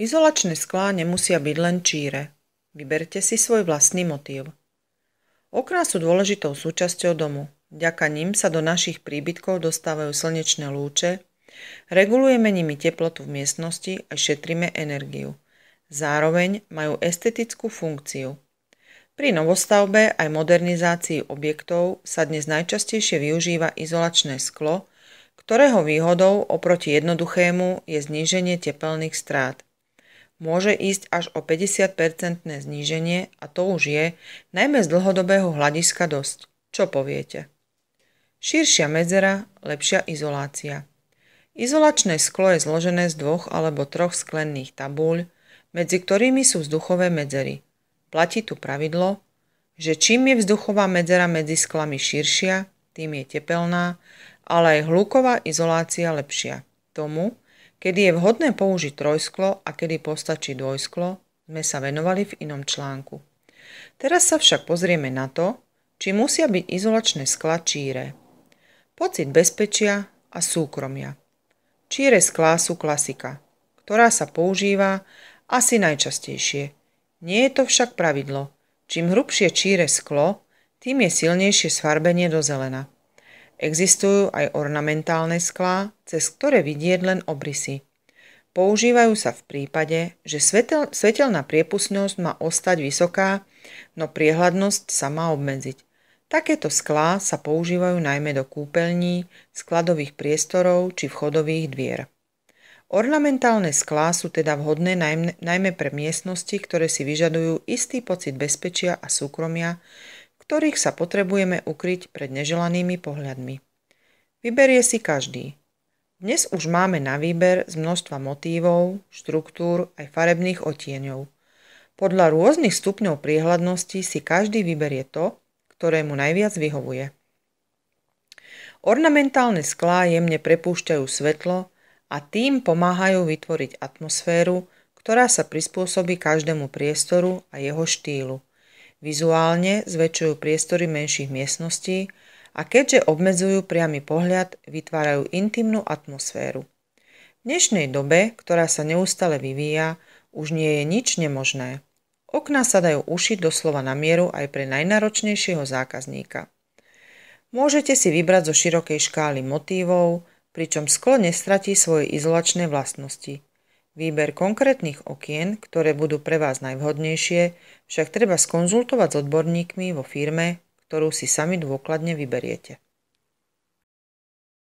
Izolačné sklá nemusia byť len číre. Vyberte si svoj vlastný motív. Okná sú dôležitou súčasťou domu. Ďaka nim sa do našich príbytkov dostávajú slnečné lúče, regulujeme nimi teplotu v miestnosti a šetríme energiu. Zároveň majú estetickú funkciu. Pri novostavbe aj modernizácii objektov sa dnes najčastejšie využíva izolačné sklo, ktorého výhodou oproti jednoduchému je zníženie tepelných strát môže ísť až o 50-percentné zníženie a to už je, najmä z dlhodobého hľadiska dosť. Čo poviete? Širšia medzera, lepšia izolácia. Izolačné sklo je zložené z dvoch alebo troch sklenných tabúľ, medzi ktorými sú vzduchové medzery. Platí tu pravidlo, že čím je vzduchová medzera medzi sklami širšia, tým je tepelná, ale aj hluková izolácia lepšia. Tomu, Kedy je vhodné použiť trojsklo a kedy postačí dvojsklo, sme sa venovali v inom článku. Teraz sa však pozrieme na to, či musia byť izolačné skla číre. Pocit bezpečia a súkromia. Číre sklá sú klasika, ktorá sa používa asi najčastejšie. Nie je to však pravidlo. Čím hrubšie číre sklo, tým je silnejšie sfarbenie do zelena. Existujú aj ornamentálne sklá, cez ktoré vidieť len obrysy. Používajú sa v prípade, že svetel, svetelná priepustnosť má ostať vysoká, no priehľadnosť sa má obmedziť. Takéto sklá sa používajú najmä do kúpeľní, skladových priestorov či vchodových dvier. Ornamentálne sklá sú teda vhodné najmä pre miestnosti, ktoré si vyžadujú istý pocit bezpečia a súkromia, ktorých sa potrebujeme ukryť pred neželanými pohľadmi. Vyberie si každý. Dnes už máme na výber z množstva motívov, štruktúr aj farebných otieňov. Podľa rôznych stupňov priehľadnosti si každý vyberie to, ktoré mu najviac vyhovuje. Ornamentálne sklá jemne prepúšťajú svetlo a tým pomáhajú vytvoriť atmosféru, ktorá sa prispôsobí každému priestoru a jeho štýlu. Vizuálne zväčšujú priestory menších miestností a keďže obmedzujú priamy pohľad, vytvárajú intimnú atmosféru. V dnešnej dobe, ktorá sa neustále vyvíja, už nie je nič nemožné. Okná sa dajú ušiť doslova na mieru aj pre najnáročnejšieho zákazníka. Môžete si vybrať zo širokej škály motívov, pričom sklo nestratí svoje izolačné vlastnosti – Výber konkrétnych okien, ktoré budú pre vás najvhodnejšie, však treba skonzultovať s odborníkmi vo firme, ktorú si sami dôkladne vyberiete.